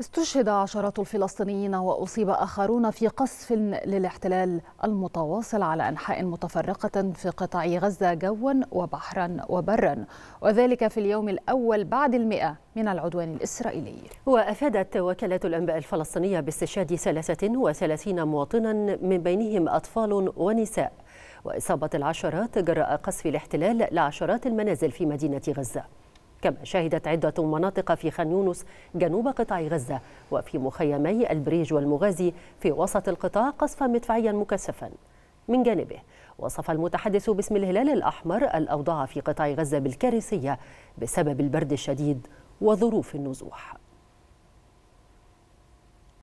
استشهد عشرات الفلسطينيين واصيب اخرون في قصف للاحتلال المتواصل على انحاء متفرقه في قطاع غزه جوا وبحرا وبرا وذلك في اليوم الاول بعد المئه من العدوان الاسرائيلي. وافادت وكاله الانباء الفلسطينيه باستشهاد 33 مواطنا من بينهم اطفال ونساء واصابه العشرات جراء قصف الاحتلال لعشرات المنازل في مدينه غزه. كما شهدت عدة مناطق في خان يونس جنوب قطاع غزة وفي مخيمي البريج والمغازي في وسط القطاع قصفا مدفعيا مكثفا من جانبه وصف المتحدث باسم الهلال الأحمر الأوضاع في قطاع غزة بالكارثية بسبب البرد الشديد وظروف النزوح